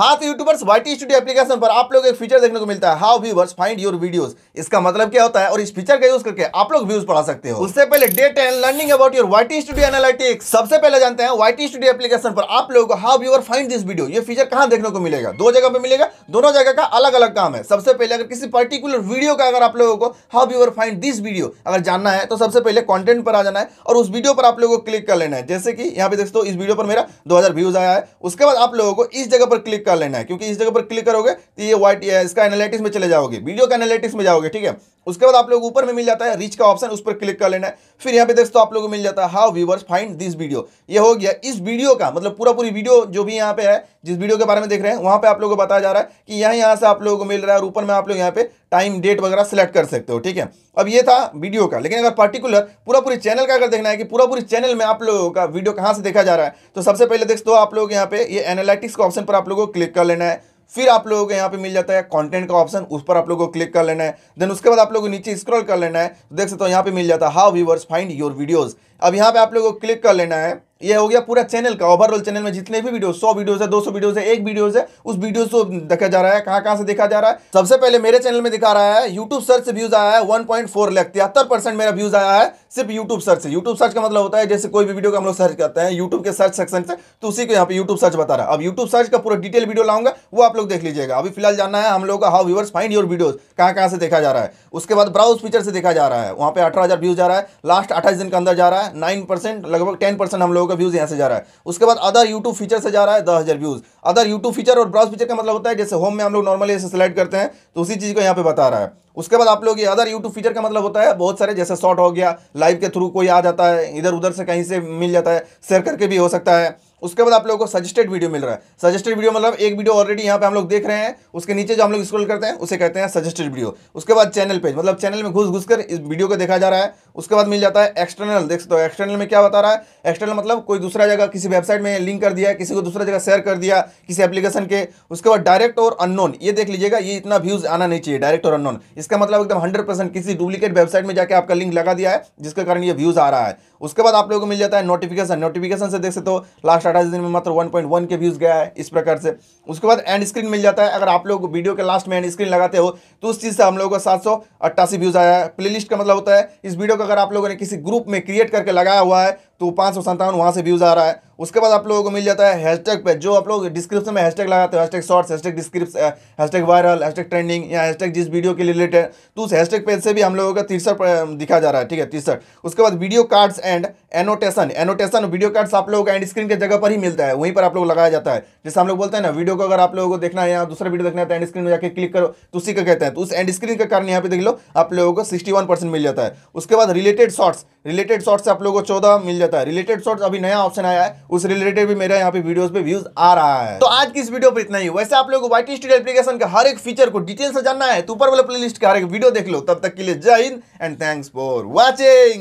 हाँ तो YouTubers Y T studio application पर आप लोग एक फीचर देखने को मिलता है how viewers find your videos इसका मतलब क्या होता है और इस फीचर का यूज करके आप लोग व्यूज पढ़ा सकते हो उससे पहले that and learning about your Y T studio analytics सबसे पहले जानते हैं वाई टी स्टूडियो एप्लीकेशन पर आप लोग how viewer find this video ये फीचर कहाँ देखने को मिलेगा दो जगह पर मिलेगा दोनों जगह का अलग अलग काम है सबसे पहले अगर किसी पर्टिकुलर वीडियो का अगर आप लोगों को how viewer find this video अगर जानना है तो सबसे पहले कॉन्टेंट पर आ जाना है और उस वीडियो पर आप लोगों को क्लिक कर लेना है जैसे कि यहाँ पे दोस्तों इस वीडियो पर मेरा दो व्यूज आया है उसके बाद आप लोगों को इस जगह पर क्लिक कर लेना है क्योंकि इस जगह पर क्लिक करोगे तो ये व्हाइट इसका एनालिटिक्स में चले जाओगे वीडियो का एनालिटिक्स में जाओगे ठीक है उसके बाद आप लोग ऊपर में मिल जाता है रिच का ऑप्शन उस पर क्लिक कर लेना है फिर यहाँ पे देखते आप लोगों को मिल जाता है how viewers find this video ये हो गया इस वीडियो का मतलब पूरा पूरी वीडियो जो भी यहाँ पे है जिस वीडियो के बारे में देख रहे हैं वहां पे आप लोगों को बताया जा रहा है कि यहाँ यहाँ से आप लोगों को मिल रहा है और ऊपर में आप लोग यहाँ पे टाइम डेट वगैरह सेलेक्ट कर सकते हो ठीक है अब ये था वीडियो का लेकिन अगर पर्टिकुलर पूरा पूरी चैनल का अगर देखना है कि पूरा पूरी चैनल में आप लोगों का वीडियो कहाँ से देखा जा रहा है तो सबसे पहले देख दो आप लोग यहाँ पे ये एनालिटिक्स के ऑप्शन पर आप लोगों को क्लिक कर लेना है फिर आप लोगों को यहाँ पे मिल जाता है कंटेंट का ऑप्शन उस पर आप लोगों को क्लिक कर लेना है देन उसके बाद आप लोगों को नीचे स्क्रॉल कर लेना है देख सकते हो यहाँ पे मिल जाता है how viewers find your videos अब यहाँ पे आप लोगों को क्लिक कर लेना है ये हो गया पूरा चैनल का ओवरऑल चैनल में जितने भी वीडियो सौ वीडियोज है दो सौ वीडियोज है एक वीडियोज है उस वीडियो को देखा जा रहा है कहाँ कहाँ से देखा जा रहा है सबसे पहले मेरे चैनल में दिखा रहा है यूट्यूब सर्च से व्यूज आया है वन पॉइंट फोर लाख तिहत्तर परसेंट मेरा व्यूज आया है सिर्फ यूट्यूब सर्च से यूट्यूब सर्च का मतलब होता है जैसे कोई भी वीडियो का हम लोग सर्च करते हैं यूट्यूब के सर्च सेक्शन से तो उसी को यहाँ पे यूट्यूब सर्च बता रहा है अब यूट्यूब सर्च का पूरा डिटेल वीडियो लाऊंगा वो आप लोग देख लीजिएगा अभी फिलहाल जानना है हम लोग का how viewers find your video कहाँ कहाँ से देखा जा रहा है उसके बाद ब्राउज फीचर से देखा जा रहा है वहाँ पे अठारह व्यूज जा रहा है लास्ट अट्ठाईस दिन के अंदर जा रहा है नाइन परसेंट लगभग टेन परसेंट हम लोगों का व्यूज़ यहाँ से जा रहा है उसके बाद अदर यूट्यूब फीचर से जा रहा है दस हज़ार व्यूज़ अदर यूट्यूब फीचर और ब्राउज फीचर का मतलब होता है जैसे होम में हम लोग नॉर्मली ऐसे सेलेक्ट करते हैं तो उसी चीज़ को यहाँ पे बता रहा है उसके बाद आप लोग ये अदर यूट्यूब फीचर का मतलब होता है बहुत सारे जैसे शॉर्ट हो गया लाइव के थ्रू कोई आ जाता है इधर उधर से कहीं से मिल जाता है शेयर करके भी हो सकता है उसके बाद आप लोगों को सजेस्टेड वीडियो मिल रहा है सजेस्टेड वीडियो मतलब एक वीडियो ऑलरेडी यहाँ पे हम लोग देख रहे हैं उसके नीचे जो हम लोग स्क्रॉल करते हैं उसे कहते हैं सजेस्टेड वीडियो उसके बाद चैनल पेज मतलब चैनल में घुस घुस कर इस वीडियो को देखा जा रहा है उसके बाद मिल जाता है एक्सटर्नल देख सकते हो एक्सटर्नल में क्या बता रहा है एक्सटर्नल मतलब कोई दूसरा जगह किसी वेबसाइट में लिंक कर दिया किसी को दूसरा जगह शेयर कर दिया किसी एप्लीकेशन के उसके बाद डायरेक्ट और अननोन ये देख लीजिएगा ये इतना व्यूज आना नहीं चाहिए डायरेक्ट और अननोन इसका मतलब एकदम हंड्रेड किसी डुप्लीकेट वेबसाइट में जाकर आपका लिंक लगा दिया है जिसके कारण ये व्यूज आ रहा है उसके बाद आप लोगों को मिल जाता है नोटिफिकेशन नोटिफिकेशन से देख सकते हो लास्ट अठाईस दिन में मात्र वन के व्यूज गया है इस प्रकार से उसके बाद एंड स्क्रीन मिल जाता है अगर आप लोग वीडियो के लास्ट में एंड स्क्रीन लगाते हो तो उस चीज़ से हम लोगों को सात व्यूज आया है प्ले का मतलब होता है इस वीडियो अगर आप लोगों ने किसी ग्रुप में क्रिएट करके लगाया हुआ है तो पाँच सौ संतावन वहाँ से व्यूज़ आ रहा है उसके बाद आप लोगों को मिल जाता है हैशटैग पे जो आप लोग डिस्क्रिप्शन में हैशटैग लगाते हैं hashtag shorts hashtag description hashtag viral hashtag trending या हैशटैग जिस वीडियो के रिलेटेड तो उस हैशटैग पेज से भी हम लोगों का तिरसठ दिखा जा रहा है ठीक है तिरसठ उसके बाद video cards and annotation annotation video cards आप लोगों का एंड स्क्रीन के जगह पर ही मिलता है वहीं पर आप लोग लगाया जाता है जैसे हम लोग बोलते हैं ना वीडियो को अगर आप लोगों को देखना है या दूसरा वीडियो देखना है तो एंड स्क्रीन में जाकर क्लिक करो तो उसी का कहते हैं तो उस एंड स्क्रीन का कारण यहाँ पे देख लो आप लोगों को सिक्सटी मिल जाता है उसके बाद रिलेटेड शॉर्ट्स रिलेटेड शॉर्ट्स आप लोगों को चौदह मिल जाता है रहता है रिलेटेड शॉर्ट्स अभी नया ऑप्शन आया है उस रिलेटेड भी मेरे यहाँ पे वीडियोस पे व्यूज आ रहा है तो आज की इस वीडियो पर इतना ही वैसे आप लोग वाइट स्टूडियो एप्लीकेशन के हर एक फीचर को डिटेल से जानना है तो ऊपर वाले प्ले लिस्ट का हर एक वीडियो देख लो तब तक के लिए जय हिंद एंड थैंक्स फॉर वॉचिंग